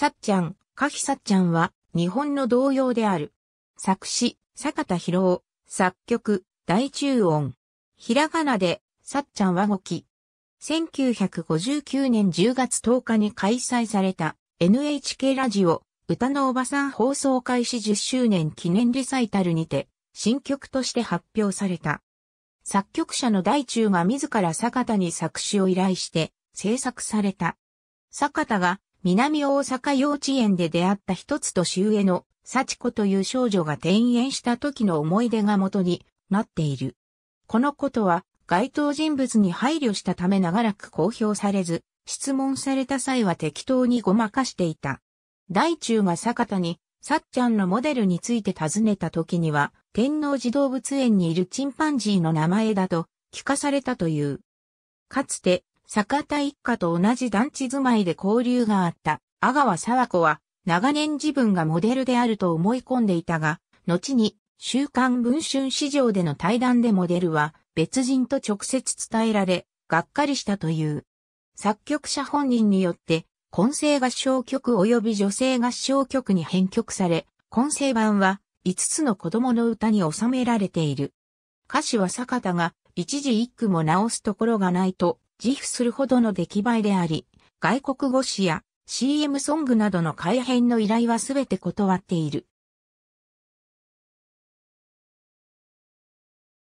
さっちゃん、かひさっちゃんは、日本の童謡である。作詞、坂田博夫、作曲、大中音。ひらがなで、さっちゃんは語記。1959年10月10日に開催された NHK ラジオ歌のおばさん放送開始10周年記念リサイタルにて新曲として発表された。作曲者の大中が自ら坂田に作詞を依頼して制作された。坂田が南大阪幼稚園で出会った一つ年上の幸子という少女が転園した時の思い出が元になっている。このことは該当人物に配慮したため長らく公表されず、質問された際は適当にごまかしていた。大中が坂田に、さっちゃんのモデルについて尋ねた時には、天王寺動物園にいるチンパンジーの名前だと聞かされたという。かつて、坂田一家と同じ団地住まいで交流があった阿川沢子は長年自分がモデルであると思い込んでいたが、後に週刊文春市場での対談でモデルは別人と直接伝えられ、がっかりしたという。作曲者本人によって、混声合唱曲及び女性合唱曲に編曲され、混声版は5つの子供の歌に収められている。歌詞は坂田が一字一句も直すところがないと自負するほどの出来栄えであり、外国語詞や CM ソングなどの改編の依頼はすべて断っている。